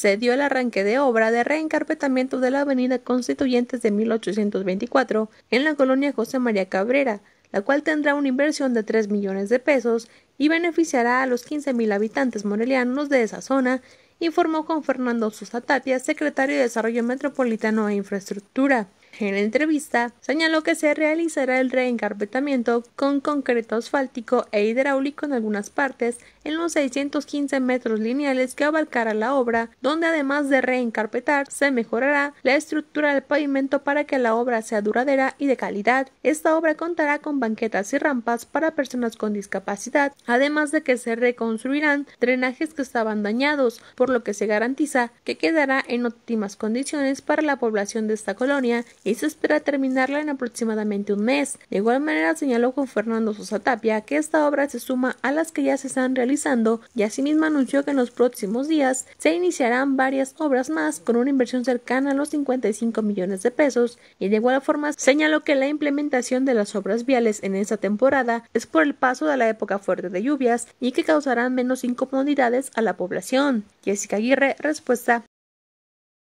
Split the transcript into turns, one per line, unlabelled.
se dio el arranque de obra de reencarpetamiento de la Avenida Constituyentes de 1824 en la colonia José María Cabrera, la cual tendrá una inversión de 3 millones de pesos y beneficiará a los 15.000 habitantes morelianos de esa zona, informó con Fernando Sosa Tapia, secretario de Desarrollo Metropolitano e Infraestructura. En la entrevista, señaló que se realizará el reencarpetamiento con concreto asfáltico e hidráulico en algunas partes en los 615 metros lineales que abarcará la obra, donde además de reencarpetar, se mejorará la estructura del pavimento para que la obra sea duradera y de calidad. Esta obra contará con banquetas y rampas para personas con discapacidad, además de que se reconstruirán drenajes que estaban dañados, por lo que se garantiza que quedará en óptimas condiciones para la población de esta colonia se espera terminarla en aproximadamente un mes. De igual manera señaló con Fernando Sosa Tapia que esta obra se suma a las que ya se están realizando y asimismo anunció que en los próximos días se iniciarán varias obras más con una inversión cercana a los 55 millones de pesos y de igual forma señaló que la implementación de las obras viales en esta temporada es por el paso de la época fuerte de lluvias y que causarán menos incomodidades a la población. Jessica Aguirre, respuesta